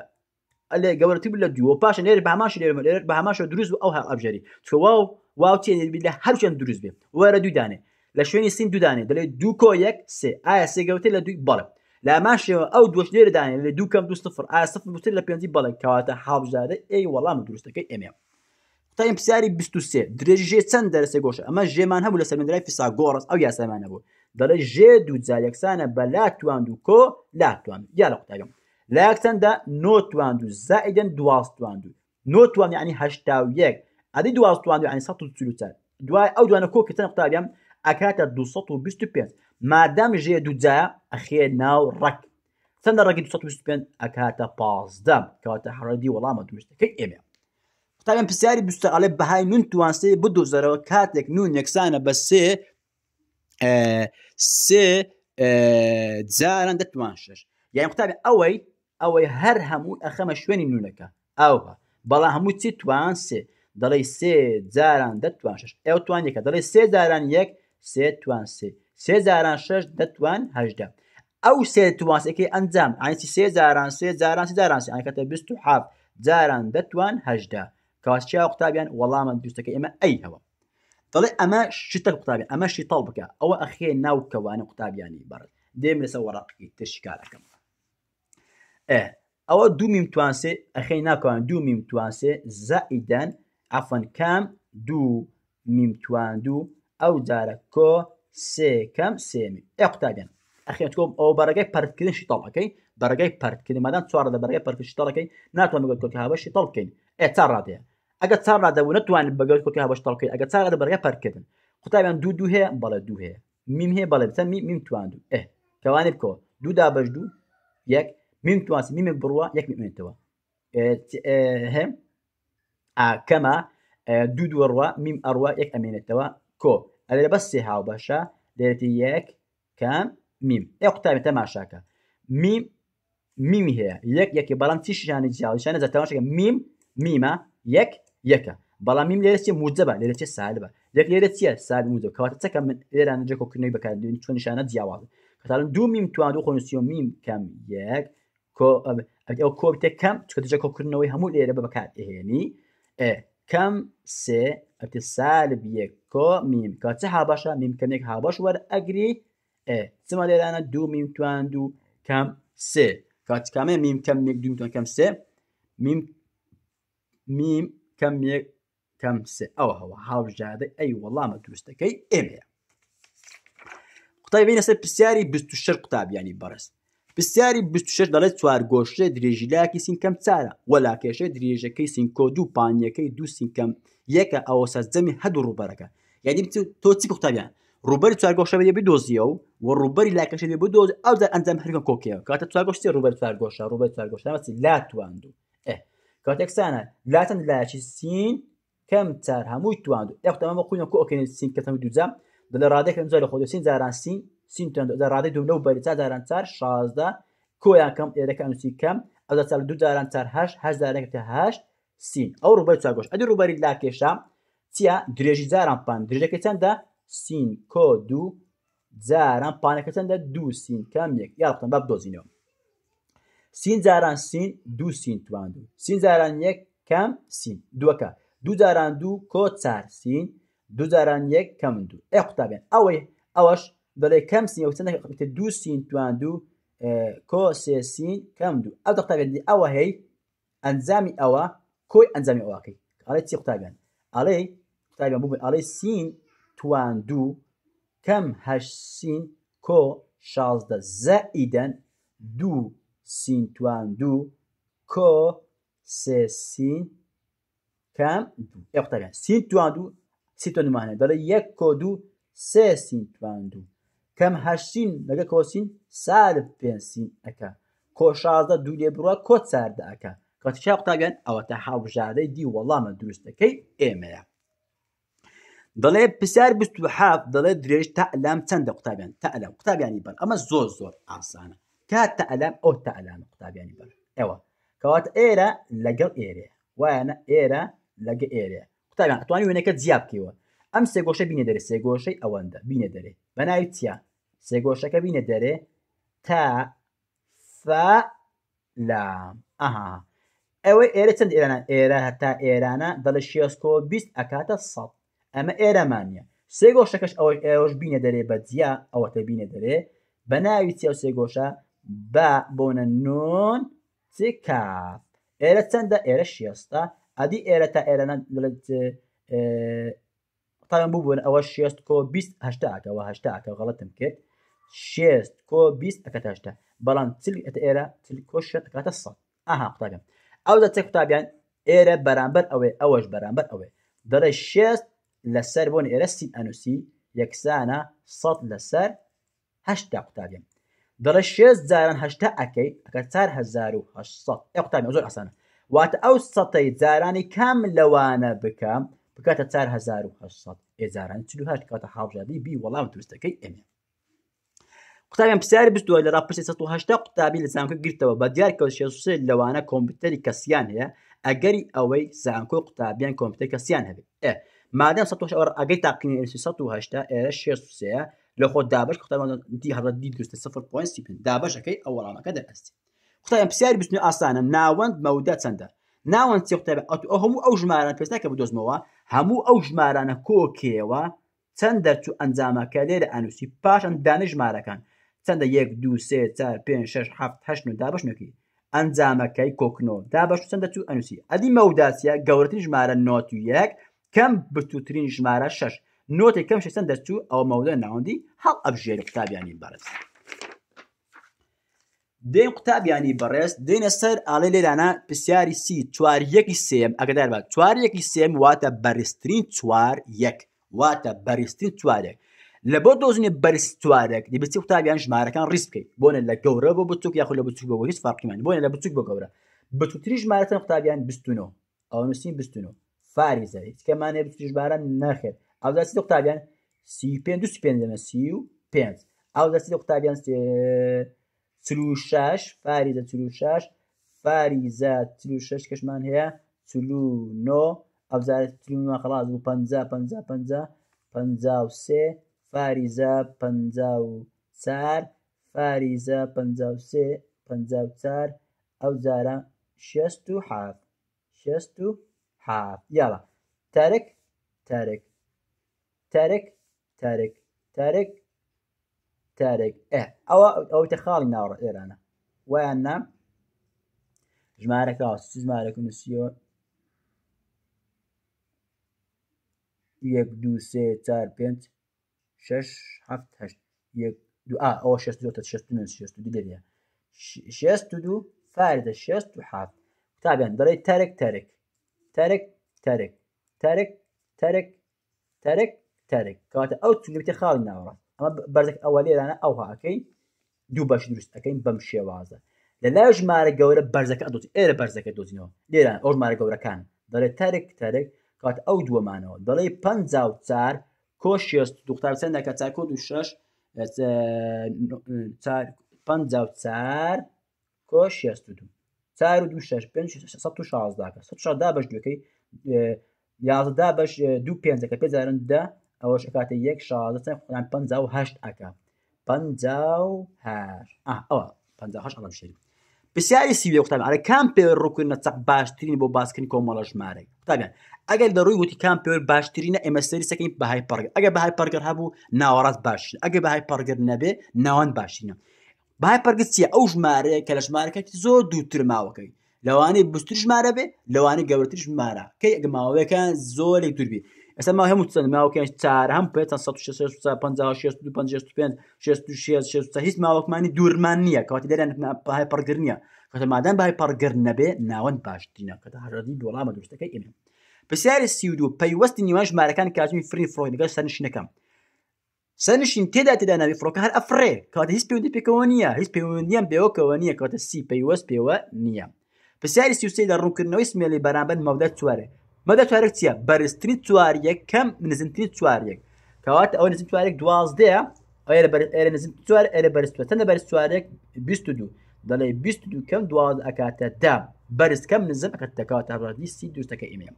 ئەلێ گەورەتی لە دووە پاشە نێر بەماش لێرمە لێر بە هەماشە دروست و ئەو هە ئەبژێری چواو واو تێنێبی لە هەرچەند دروست بێ وەرە دوودانێ لە شوێنی سین دوودانێ دەڵێ دوو کۆ یەک سێ ئایا سێگەوتێ لە دوی بەڵێ لاماشەوە ئەو دوش لێردانێ لە دووکەم دو سفر ئایا سفر بوتر لە پێنجی بەڵێک کەواتە حابژدارە ئەی وەڵام دروستەکەی ئێمێ تا ئیم پرسیاری 23 درێژێ چەند دەرسێ گۆشە ئەمە ژێمان هەبوو لە سەرمەندرای فیسا گۆڕست ئەو یاسەمانە بوو دەڵێ ژێ دووجار یەکسانە بە لاتواند و کۆ لاتوان یارە لایکسان دا نوت واندو زایدن زائدن واندو نوت نۆتوان یعنی هشت و یک عدد واندو یعنی صد و عنی سە چلوچەر دوای ئەو دوانە کۆ کردن قوتابیم ئەکاتە 225 مادام جد و زای اخیر ناو رک رکی دو صد و بیست ڕەک چەندە ڕێکی 225 ئەکاتە پازدە کەواتە حڕەدی وەڵامە دوشتەکەی ئێمە قوتابیان پسیاری بسته علی بهای نون توانسێ بدۆزەرەوە کاتێک نون یکسانه بە سێ جاران دەتوان شش یان قوتابی ئەوەی ئەوەی هەر هەموو ئەخەمە شوێنی نونەکە ئەوە بەڵام هەموو چی توان سێ دەڵێ سێ جاران دەتوان شش ئەو توانیکە دەڵێ سێ جاران یەک سێ توان سێ سێ جاران شش دەتوان هەشدا ئەو سێ توانسەکەی ئەنجام ئاینسی سێ جاران سێ جاران سێ جاران سێ ئەکەتە 27 جاران دەتوان هەشدا کاس چیا قوتابیان وەڵامە دوستەکە ئێمە ئەی هەوە دەڵێ ئەمە شتە قوتابی ئەمە شیتەڵ بکە ئەوە ئەخێ ناوکەوانە قوتابیانی بەڕ دێم لەسە وەڕقی تشکارەکەم ئەوە دوو میم توانسێ ئەخی ناکەوان دوو میم توانسێ زائیدەن ئەفەن کام دوو میم توان دوو ئەو جارە کۆ سێکەم سێمی ئە قوتابیان ئەخێن کۆم ئەو بەرەگەی پەرکردن شیتەڵەکەی بەرەگەی پەرکردن مادان چوارە لە بەرگی پەرکردشتەڵەکەی ناتوان بگەن کۆکە هاوەشی تەڵکەین ئێ چا ڕادەیە ئەگە چاڕ دەبوو نتوانین بەگەوت کوتی هەبشتەڵکەی ئەگە چاڕ دە بەرگە پەرکردن قوتابیان دوو دوو هەیە بەڵە دوو هەیە میم هەیە بەڵێ بچە میم تواندو ئە کەوانێ بکۆ دوو دابش دوو یەک میم تواسی میمێک بڕوە یەک میێنێتەوە هەم ئاکەمە دوو دووەڕوە میم ئەڕوە یەک ئەمێنێتەوە کۆ ئەلێ لە بەس سێ هاو بەشە دێتی یەک کەم میم ئێ قوتابێتە ماشاکە میم میمی هەیە یەک یەکی بەڵام چی شیانی جیاویشانە زەتەواشەکە میم میمە یەک يك بەڵام میم لێرە موجبە لێرە چێ سالبە یەک لێرە چیە سال موجب کەواتەکە من لێران جێکۆکننەوەی بەکار دوین چۆن نیشانە جیاواز کەتاڵم دوو میم توان و خۆنسیۆ میم کەم یەک ئەو کۆبتێک کەم چکەجە کۆکردنەوەی هەموو لێرە بەکار ئهێنی کەم سێ ئەتی سالب یەک کۆ میم کاچە هاباشە میم کەمێک هاباش وەر ئەگری چمە لێرانە دوو میم توان دوو کەم سێ کاتکامێ میم کەم مێک دوتون کەم سێ میم میم کەم یەک کەم سێ ئەوە هەوە هاوژادە ئەی وەڵامە دروستەکەی ئێمەیە قوتابی لەسەر پرسیاری 26 قوتابیانی بەرز پرسیاری 26 دەڵێت چوارگۆشتە درێژیلاکی سینکەم چارە وەلا کێشە درێژەکەی سینکۆ دوو پانیەکەی دوو سینکەم یەکە ئەوە سەرجەمی هەدوو ڕوبەرەکە یعنی تۆ چی قوتابیان ڕوبەری چوارگۆشە بێ بدۆزیە و و ڕوبەری لاکەشە بێ بدۆز ئەو ئەنجام هەرگە کۆکەیە کاتە چوارگۆشتی ڕوبەر چوارگۆشە ڕوبەر چوارگۆشە لا تواندوو کاتێکسانە لاتەن لایەکی سین کەم چار هەمووی توان ئەختەمە قوینە کوکەین سین کە هەموو دوزە لە ڕادێکم زۆر خۆدەسین زاران سین سین ڕادی دوو بەریتا داران چار شازدە کۆیان کەم ئێرەکە نووسی کەم ئەدا چار دو داران چار هەش هەزارێکهشت سین ئەو ڕوبەر چاگۆش ئەدی ڕوبەری لا کێشە چیا درێژی جاران پان درێژەکە چەندە سین کۆ دوو جاران پانەکە چەندە دوو سین کەم یەک یاڵتن باب دۆزینەوە سین جاران سین دوو سین تواندوو سین جاران یەک کەم سین دووەکە دوو جاران دوو کۆ چار سین دوو جاران یەک کەم دوو ئە قوتابێن ئەوەی ئەوەش بەڵێ کەم سین ئەوچەندە دوو سین تواندوو کۆ سێ سین کەم دوو ئەو قوتابێنی ئەوە هەی ئەنجامی ئەوە کۆی ئەنجامی ئەوواقی ئەڵێ چی قوتابێن ئەڵێ قوتابێن بوو ئەڵێ سین تواندوو کەم هەش سین کۆ شازدە زەئیدەن دوو سینتواندوو کۆ سێ سین کام ئێقتەکە سینتواندوو سیتۆنمانە دەڵێ یەک کۆ دوو سێ سینتواندوو کەم هەشتین لەگە کۆسین سار پێسین ئەەکە کۆ شازدە دوو لێ بڕە کۆ چاردە ئەەکە کەتیشا قوتاگەن ئەوە تا هاوژادەی دی وەڵامە دروستەکەی ئێمەیە دەڵێ پرسیار بست و حاف دەڵێ درێژ تا ئەلام چەندە قوتابیان تا ئەلام قوتابیانی بەر ئەمە زۆر زۆر ئاسانە کا تەعلام ئەو تەعلام قوتابیانی بەر ئێوە کەواتە ئێرە لەگەڵ ئێرێ وایە ئێرە لەگە ئێرە قوتابیان ئەتوانی وێنەکە جیابکەوە ئەم سێگۆشە بینە دەرێ سێگۆشەی ئەوەندە بینە دەرێ بەناوی چیا سێگۆشەکە بینە دەرێ تا لام ئەها ئەوەی ئێرە چەند ئێرانە ئێرە هەتا ئێرانە دەڵە شیێسکۆ بیست ئەکاتە سەڵ ئەمە ئێرەمانە سێگۆشەکەش ئەوەی ئێوەش بینە دەرێ بە جیا ئەوەتە بینە دەرێ بە ناوی چێو سێگۆشە با بۆنە نۆن چ کاف ئێرە چەندە ئێرە شێستە ئەدی ئێرە تا ئێرەە تاان بووبوون ئەوە شێست کۆ بیهەکەەوە هەشتاکە غەڵەتم کرد شێست کۆ بیست ئەکەتەشتە بەڵام چل ئێرە کۆشەکاتە سەد ئاها قوتابم ئەو دە چ قوتابیان ئێرە بەرامبەر ئەوێ ئەوەش بەرامبەر ئەوێ دەڵێ شێست لەسەر بۆن ئێرە سین ئەنووسی یەکسانە سەد لەسەر هەشتا قوتابیم دەڵێ شێز جاران هەشتا ئەەکەی ئەکە 1970 قوتابی زۆر ئەسانە واتە ئەو سەتەی جارانی کام لەوانە بکەم بکاتە 1970 ئێزارانی چهات کاتە حاڵژادی بی وەڵام توستەکەی ئێمە قوتابیان پرسیاری بستووە لە راپرسی 1970 قوتابی لە زانکۆ گرتەوە بە دیار کە شێ لەوانە کۆمپیوتەری کەسیان هەیە ئەگەری ئەوەی زانکۆ قوتابیان کۆمپیوتەر کەسیان هەبێت ئێ مادەم ئەگەی تاقینی 1970 ئێرە شێ لە خۆ دابش قوتمەدی هەڕەت دیگرستە سفر پوینسی پێ دابشەکەی ئەوەڵامەکە دەست قوتیان پرسیاری بستنی ئاسانە ناوەند مەودە چەندە ناوەند چی قوتابە ئەو هەموو ئەو ژماران پێستا کە بدۆزمەوە هەموو ئەو ژمارانە کۆکێەوە چەند دەرچوو ئەنجامەکە لێرە ئەنووسی پاشان دانە ژمارەکان چەندە یەک دو سێ چار پێ شش هەفت هەشت و دابشنەکەی ئەنجامەکەی کۆکنۆ دابش چەندە چوو ئەنووسی ئەدی مەوداسیە گەورەترین ژمارە نۆ و یەک کەم بتوترین ژمارە شش نۆتی کەم شەن دەچوو ئەو مەودە ناوەندی هەڵ ئەبژێر قوتابیانی بەرز. دێن قوتابیانی بەڕێز دێنە سەر ئاڵێ لێدانا پرسیاری سی چوار یەکی سێم ئەگەدار بە چوار یەکی سێم واتە بەرزترین چوار یەک واتە بەرزترین چوارێک لە بۆ دۆزنی بەرستوارێک دیبچی قوتابیان ژمارەکان ڕیس بکەیت بۆنە لە گەورە بۆ بچوک یاخ لە بچوک بۆ هیچ فاقیمان بۆنە لە بچوک بە گەورە بەتوتری ژمارەتان قوتابیان بستونەوە ئەو نووسین بستونەوە فاریزە هیچ کەمانێ بژبارە ناخێت avzasi octaviano سی و سی و سی و پنج avzasi octaviano چلو و شش فریزه چلو و شش فریزه چلو و شش کش من هەیە چلو و نۆ ئەفزار چلو خلاص بوو پەنجا پەنجا پەنجا پەنجا و و و و حاف شەست حاف يلا تارێک تارێک تارك تارك تارك تارك إيه او او تخالي نار ايرانا وانا جمارك راس جمارك نسيو يك دو سي تار بنت شش هفت هشت يك دو اه او شش دو تات شش دو شش دو دي شش دو فارد شش دو حافت تابعا طيب، يعني دري تارك تارك تارك تارك تارك تارك تارك کارێک کەواتە ئەو چونگرێتی خاڵی ناوەڕاست ئەمە بەرزێک ئەوەلێرانە ئەو هاکەی دوو باش دروست ئەەکەین بەم شێوازە لە لای ژمارە گەورە بەرزەکە دوت ئێرە بەرزەکە دۆزینەوە لێران ئۆژمارە گەورەکان دەڵێت تارێک تارێک کات ئەو دووەمانەوە دەڵێ پ چار کۆ شێست دوختار چندەکە چاکۆ دو شش چار کۆ شێست دو چار و دو شش شازداکە دا بەش دوەکەی یازدا بەش دوو پێنجەکە پێزارن دا ئەوەش کاتە یەک شازە چەند خۆیان پ هەشت ئەکە پ ئەوە پ شری پرسیاری سیوی قوتابیانە کام پێوە ڕووکردنە چەق باشترین بۆ باسکردن کۆمەڵە ژمارەی قوتابیان ئەگەر دەڕووی وتی کام پێوە باشترینە ئێمە سەری سەکەین بەهای پڕگە ئەگە بەهای پەرگەر هەبوو ناوەڕاست باشین ئەگە بەهای پەرگەر نەبێ ناوان باشینە بای پەرگت چیە ئەو ژمارەیە کە لە ژمارەکەی زۆر دووتر ماوەکەی لەوانەی بستر ژمارە بێ لەوانەی گەورەتر ژمارە کەی ئەگەماوەیەەکان زۆرێک دووربی ئێستا ما هەموو چەند ماوەکەن چار هەم پێ 5 هیچ ماوەکمانی دوورمان نییە کەوتی دەریان پای پڕگر نییە کەتە مادەم بای پڕگر نەبێ ناوەند باشترینە کە هەردی دوڵامە درستەکە ئێمە پرسیارە سیود و پەیوەستی نیوان ژمارەکان کاتمی فری فرۆیگە سەرنشینەکەم سنشین تێدا تێدا ناوی فڕۆکە هەر ئەفرێ کاتە هیچ پەیوەندی پێکەوە نییە هیچ پەیوەندیم بێەوەکەوە نییە کاتە سی پەیوەست پێوە نییە پرسیاری سیوسی لە ڕوونکردنەوەی سمێلی بەرامبەر مەودە چوارێ مەدە چوارێک چییە بەرزترین چواریەک کەم نزمترین چواریەک کەوات ئەو نزم چوارێک دوازدەیە چوار ئەرە بەرزوە تەنە بەرز چوارێک دو دەڵێ دو کەم دواز ئەکاتە دا بەرز کەم نزم ئەکە دەکات ڕادی سی دوستەکە ئیمێ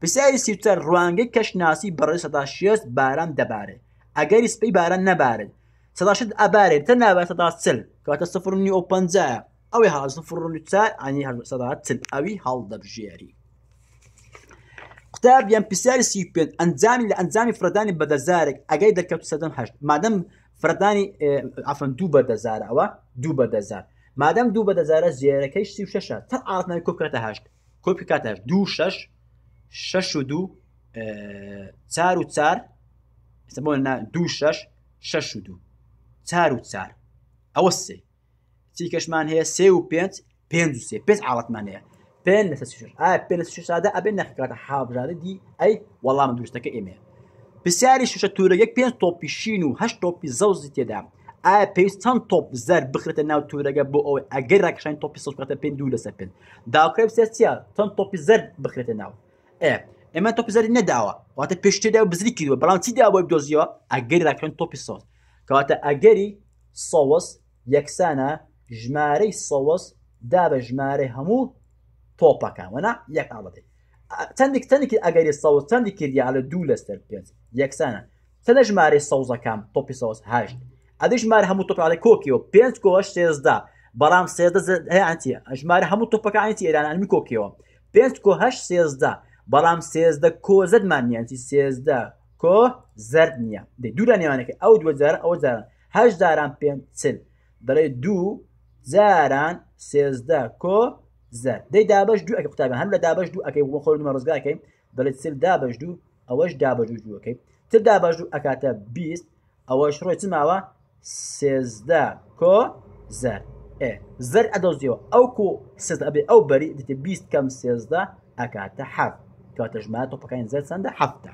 پرسیاری سیوتەر ڕوانگەی کەشناسی بەڕێ سەدا شێست باران دەبارێت ئەگەری سپی باران نەبارێت سەداشت ئەبارێت تە نابێت سەدا سل کاتە سفر نی ئەو پەنجە ئەوی هاڵ سفر چار ئەنی هەر سەدا چل ئەوی هەڵ دەبژێری قوتاب یان پرسیاری سی پێ ئەنجامی لە ئەنجامی فردانی بەدەزارێک ئەگەی دەرکەوت سەدەم هەشت مادەم فردانی ئەفەن دوو بەدەزار ئەوە دوو بەدەزار مادەم دوو بەدەزارە زیێرەکەی سی شش تا ئاڵەتنای کۆکرێتە هەشت کۆپی کاتەر دوو شش شش و دوو چار و چار دوو شش شش و دوو چار و چار ئەوە سێ چی کەشمان هەیە سێ و پێنج پێنج و سێ پێنج ئاڵەتمان هەیە پێن لە سشر پێ سادا ئەبێ نەکات حابژادە دی ئەی وەڵام دوستەکە ئێمێ پرسیاری شوشە تورە یەک پێنج تۆپیشین و هەشت تۆپی زەوزی تێدا ئایا پێویست چەند تۆپ زەر بخرێتە ناو تورەگە بۆ ئەوەی ئەگەر ڕکشین تۆپی سەکەتە پێ دوو لەسەر پێن داوکرێ سیاسە چەند تۆپی زەر بخرێتە ناو ئێ ئێمە تۆپی زەری نەداوە واتە پێشتێدا بزری کردوە بەڵام چیدا بۆ دۆزیەوە ئەگەری ڕکرێن تۆپی سۆس کەواتە ئەگەری سۆوەس یەکسانە ژمارەی سەوەس دا بە ژمارە هەموو تۆپەکانوەنا یەک ئاڵەتی چەندێک تەنێکی ئەگەری سەوز چەندی کردیا لە دوو لەستەر پێنج یەکسانە تەنە ژمارە سەوزەکان تۆپی سەوز هاشت ئەدە ژمارە هەموو تۆپالی کۆکیەوە پێنج کۆش سێزدا بەڵام سێدە هەیەانتیە ژمارە هەموو تۆپەکانیتی ئێرانانمی کۆکیەوە پێنج کۆهش سێزدا بەڵام سێزدە کۆ زەدمانیانتی سێزدە کۆ زرد نییە دە دوورە نێوانەکە ئەو دوزار ئەو زاران هەش داران پێ چل دەڵێ دوو زاران سێزدە کۆ زاد دەی دابش دوو ئەکە قوتابە هەم لە دابش دوو ئەەکەی بۆ خۆرمە ڕزگاکەین دەڵێت سل دابش دوو ئەوەش دابش دوو جوەکەی تر دابش دوو ئەکاتە بیست ئەوەش ڕۆی چماوە سێزدا کۆ زار زەر ئەدۆزیەوە ئەو کۆ سێز ئەبێ ئەو بەری دێتێ بیست کەم سێزدا ئەکاتە حەف کاتە ژمات تۆپەکەین زەر چەندە حەفتە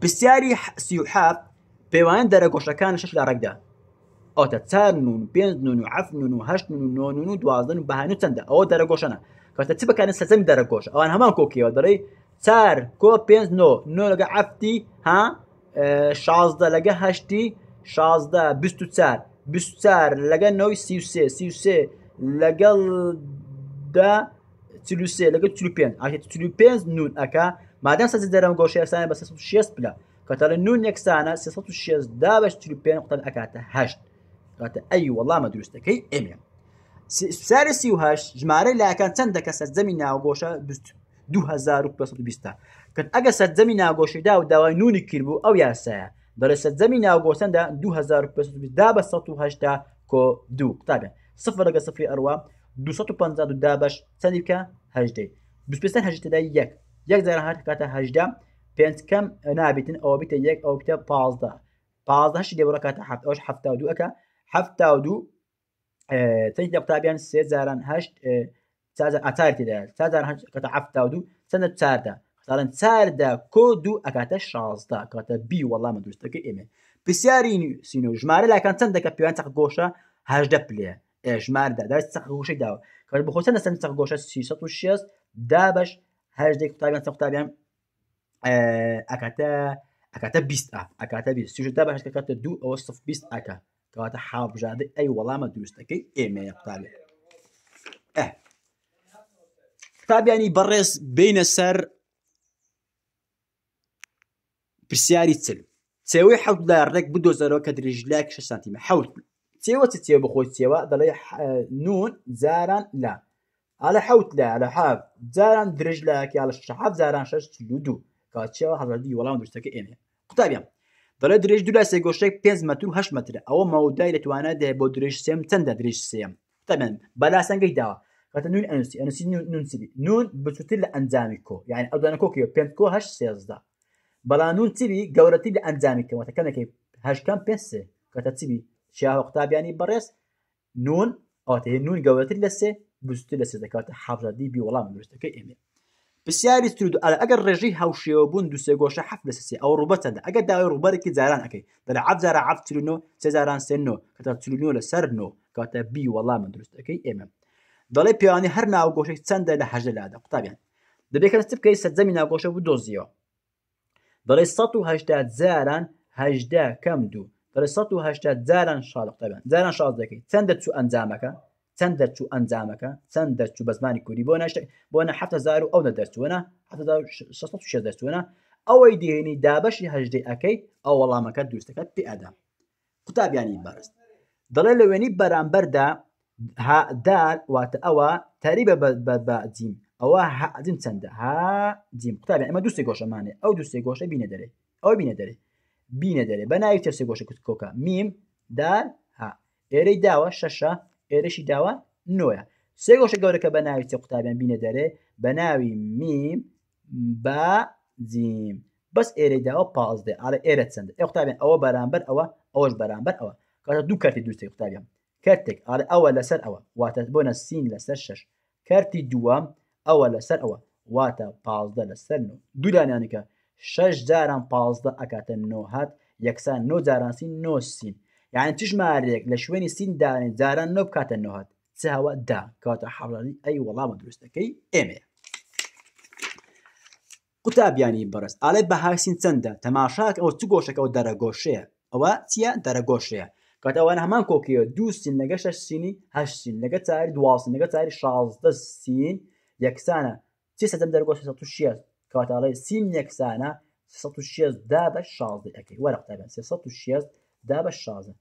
پرسیاری سیحاب پێوایان دەرەگۆشەکان شش لە ڕێکدا ئەوتە چار نون پێنج نون و عف نون و هەشت نون و نۆ نون و دوازدن و بەهانو چەندە ئەوە دەرەگۆشەنە کەوتە چ بکەن سەزەم دەرەگۆش ئەوان هەمان کۆکیەوە دەڕێ چار کۆ پێنج نۆ نۆ لەگە عفتی ها شازدە لەگە هەشتی شازدە بیست و چار بیست چار لەگە نەوەی سیوسێ سیوسێ لەگەڵ دا چلوسێ لەگەڵ چلو پێنج ئاهێت چلو پێنج نون ئەکە مادەم سەز دەرەم گۆشێسانە بە 16 بلە کەتەڵە نون یەکسانە 16 دا بەش چلو پێنج قوتەن ئەکاتە هەشت کاتە ئەی وەڵامە دروستەکەی ئێمیان سارە سیهاش ژمارە لایەکان چەندەکە سەرزەمی ناوگۆشە 2020 کە دوست دو هزار و داوای نونی کردبوو ئەو یاسایە بەرە سەرزەمی ناوگۆسەندا 2020 دا بە 1970 کۆ دوو قوتابێن سفرەگە سفری ئەروە 250 دا بەش چەندیکە هەژدەی پێستان هەژتدا یەک یەک زار هەر کاتە هەژدا پێنج کەم نابێتن ئەوە بیتە یەک ئەو بتە پازدا پازدا هەشی دێبڕە کاتە هەفت ئەوش دو دووەکە هەفتا و دوو آه، تەنج قوتابیان سێزاران هەشت ئاتارتیدا کەتە هەفتا و دوو چەندە چاردا ساڵەن چاردا کۆ دو ئەکاتە شازدا کاتە بی وەڵامە درستەکە ئێمە پرسیاری سین و ژمارە لاکان چەندەکە پێوان تەق گۆشە هەشدە پلێ ژماردا دا سەخگوشی داوە کە بخۆ چەندە سند تەق گۆشە 360 دا بەش هەشدەی قوتابیان سە قوتابیان آه، ئەکاتە ئەکاتە بیست ئەکاتە بیست سوژدا بەشکەکەتە دوو دو سف بیست ئەکات کەواتە حابژادە ئەی وەڵامە دروستەکەی ئێمەیە قوتابێ قوتابیانی بەڕێز بینە سەر پرسیاری چل چێوەی حەوتدا ڕێک بدۆزەرەوە کە درێژلاک ش سانتیمە حوت چێوە چ چێ بخۆی چێوە دەڵێ نون جاران لا على حوت لا لە حاب جاران درێژلاکی لە شحاب جاران شش دوو کاچێەوە هەڵدی وەڵام دروستەکە ئێنێ قوتابیان دەڵێ درێژ دولا سێ گۆشتێک 5 مەتر و هەشت مەتر ئەوە ماودای دەتوانە دێ بۆ درێژ سێم چەندە درێژ سێم تەمەن بەلاسەنگەی داوە قەتە نون ئەنوسی ئەنوسی نونسیبی نون بچوتر لە ئەنجامی کۆ یعنی ئەودانە کۆکی پێ کۆ هەش سێزدا بەڵام نون چیبی گەورەتی لە ئەنجامی کەوەتە کەمێکی هەشکەم پێ سێ کەتە چیبی شیاوە قوتابیانی بەڕێز نون ئەوتەیە نون گەورەتر لە سێ بچتر لە سێ دەکاتە حەبزادی بی وەڵام درستەکەی ئێمێ پرسیاری سرود ئەگەر ڕێژەی هاوشێوە بوون دوسێ گۆشە حەف لەسسی ئەو ڕوبەتەدا ئەگە داوای ڕوبەرێکی جاران ئەەکەی دەلا عبزارە عف چلونۆ سێزاران سێنۆ کەتا چلونۆ لە سەرنۆ کاتە بی وەڵام من دروستەکەی ئێمە دەڵێ پیانی هەر ناوگۆشەی چەندە لە هەژەلادا قوتابیان دەبێکەن ست بکەی سەرزەمی ناوگۆشە بوو دۆزیەوە دەڵێ 1970 جاران هەجدە کەم دوو دەڵێ 1970 جاران شاڵ قوتابیان جاران شاڵ دەکەی چەندە چوو ئەنجامەکە چەند دەرچوو ئەنجامەکە چەند دەرچوو بە زمانی کوری او نشت بۆ نە ه زار ئەو نە دەرچوونە ش دەچوونە ئەوەی دێنی دابەشی هەژدەی ئەەکەی ئەو وەڵامەکە دوستەکەت پێ ئەدا قوتابیانی بەرز دەڵێ لە وێنی بەرامبەردا دال واتە ئەوە تەریبە بە جیم ئەوە حزم چەندە ها جیم قوتابی ئەمە دوستی گۆشەمانێ ئەو دوستی گۆشە بینە دەرێ ئەو بینە دەرێ بینە دەرێ بە ناوی تەرسی گۆشە کوتکۆکە میم دال ها ئێرەی داوە شەشە ئێرەشی داوا نوۆە سێ گۆشە گەورەکە بە ناوی سێ قوتابیان بینە دەرێ بە ناوی میم با جیم بەس ئێرەی داوە پازدە ئاە ئێرە چنددە ئێ قوتابیان ئەوە بەرامبەر ئەوە ئەوەش بەرامبەر ئەوە کاتە دوو کارتی دوستی قوتابیان کەرتێک ئاە ئەوە لەسەر ئەوە واتە بۆنە سین لەسەر شش کارتی دووەم ئەوە لەسەر ئەوە واتە پازدە لەسەر نو دوولانیانەکە شش جاران پازدە ئەکاتە نۆهات یەکسان نۆ جارانسی نۆسیین یعنی تژمارێک لە شوێنی سیندانێن جاران نۆ بکاتە نۆهات چاوە دا کاتە حەڵانی ئەی وەڵامە دروستەکەی ئێمەیە قوتابیانی بەرز ئالێ بەهاسین چەندە تەماشاک ئەو چ گۆشەکە و دەرەگۆشەیە ئەوە چیە دەرەگۆشەیە کات ئەوان هەمان کۆکیەوە دو سین لەگە شەش سینی هەش سین لەگە چاری دواسن لەگە چاری شازدە سین یەکسانە چی سەدەم دەرگۆش شیە کاتەڵێ سین یەکسانە دا بە شازدەکەی وەرەقتەبە سێ شیست دا بە شازە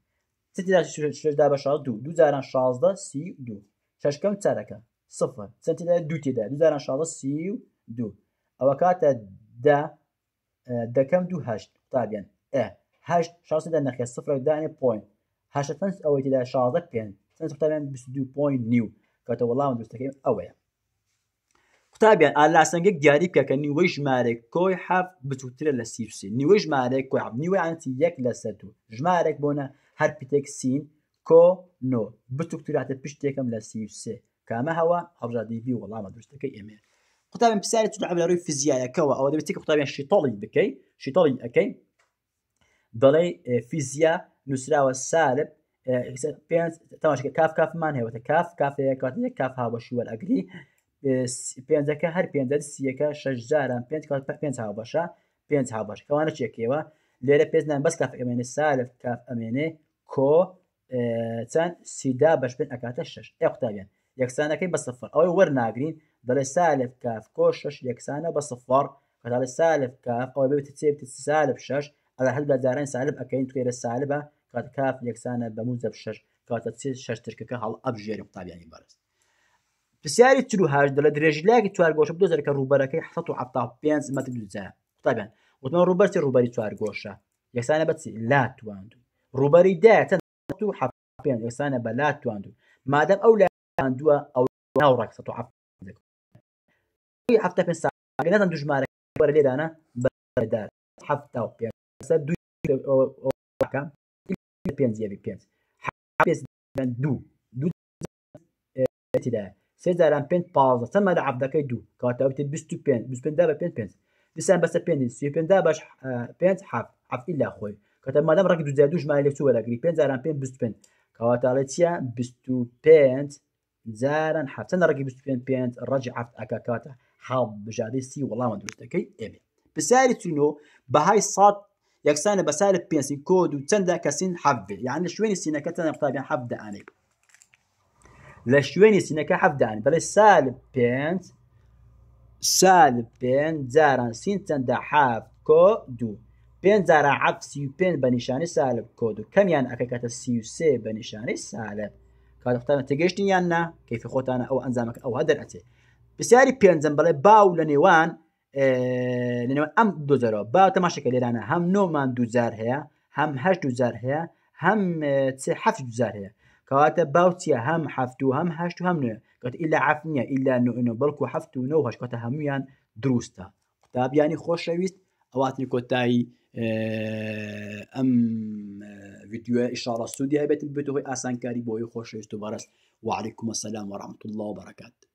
دا بە شاز دو دوزاران شازدە سی دو ششکەم چارەکە سفر سنتیدا دو تێدا دوزاران شازە سی و دو ئەوە کاتە دا دەکەم دو هەشت تابیان هەشت شاسدا نەخێ سفرەکدانێ پوین هەشتەن ئەوەی تێدا شازە پێن سنتابیان دو پوین نیو کاتە وەڵام دوستەکەیم ئەوەیە قوتابیان ئالا سنگێک دیاری بکەکە نیوەی ژمارێک کۆی حەفت بتوترە لە سیوسی نیوەی ژمارێک کۆی حەفت نیوەی ئەنتی یەک لە سەر و ژمارێک بۆنە هەر پیتێک سین کۆ نۆ بتوکتراتە پشتێکم لە سیوسێ کامە هەوە هەڵژادیبی وەڵامە درستەکەی ئێمێ قوتابن پرسیارێت تو لە ڕووی فیزیایەکەەوە ئەوە دەبێت قوتابیان شیتۆڵی بکەی شیتۆڵی ئەەکەی دەڵێ فیزیا نووسراوە سالب كاف كاف مان هي وتكاف كاف كاف کاتە کاف هاوەشی والاجري پێنجەکە هەر پێ سیەکە شش جاران پێ پێ ها بەشە پێ ها بەشەکەوانە چێکەوە لێرە پێزنان بەس کاف ئەمێنێ سالف کاف ئەمێنێ کۆ چەند سیدا بەش پێ ئەکاتە شش ئەقتابیان یەکسانەکەی بە سفر ئەوەی وەرناگرین دەڵێ سالف کاف کۆ شش یەکسانە بە سفر کەداڵێ سالف کاف ئەو بێت چێ سالب شش ئەلا هەر بەجاران سالب ئەەکەین توێرە سالبە کات کاف یەکسانە بەمو زەب شش کاتە شش ترکەکە هەڵ ئەبژێری قوتابیانی بەرز پرسیاری تر و هەشت لە درێژیلاکی چوارگۆشە دۆزەرەکە ڕوبەرەکەی حسە و حتا پێنج مەتر دوزە قوتابیان طيب، وتمان ڕوبەرتی ڕوبەری چوارگۆشە یەکسانە بەچی لا تواندوو ڕوبەری تو و پێنج یەکسانە بە لا تواندوو مادەم ئەو لاندووە ئەو ناوڕێک سە هەفتە پێ ساگەنەن دو بەر لێدانە بی هەفتا و پێ دو دو تی ده سيزاران بين بازا تما لعب داك يدو كاتاوتي بستو بين بستو بين دابا بين بين لسان بس بين سي بين دابا آه، بين حاف حاف الا خويا كاتا ما دام راك دو زادو جمع لي سوالا كري بين زاران بين بستو بين كاتا كاتاليتيا بستو بين زاران حاف تنا راك بستو بين بين الرجع حاف اكاكاتا حاب سي والله ما ندوش كي امي بسالي تونو بهاي صاد يكسان بين سي كود وتندا كاسين حبه يعني شوين السنه بين قطابين دا انيك لە شوێنی سینەکە حەفدانی بەڵێ سال پێنج سال پێنج جاران سین چەندە حاف کۆ دوو پێنج جارە عەفسی و پێنج بە نیشانی سالب کۆ دوو کەمیان ئەکەکەتە سیوسێ بە نیشانی سالب کاتختانە تێگەشتین یان نا کەیف خۆتانە ئەو ئەنجامەکە ئەوها دەرەچێت پرسیاری پێنجم بڵێ باو لە نێوان لەنێوان ئەم دوزارەوە با تەماشەکە لێرانە هەم نۆمان دوزار هەیە هەم هەشت دوزار هەیە هەم حەفت دوزار هەیە كات باوتيا هم حفتو هم هشتو هم نو كات إلا عفنيا إلا نو انه بلكو حفتو نو هش كات هميان دروستا كتاب يعني خوش رويست أواتني كوتاي آه، أم آه، فيديو إشارة سوديا بيت بتوغي آسان كاري بوي خوش رويست وبرس وعليكم السلام ورحمة الله وبركاته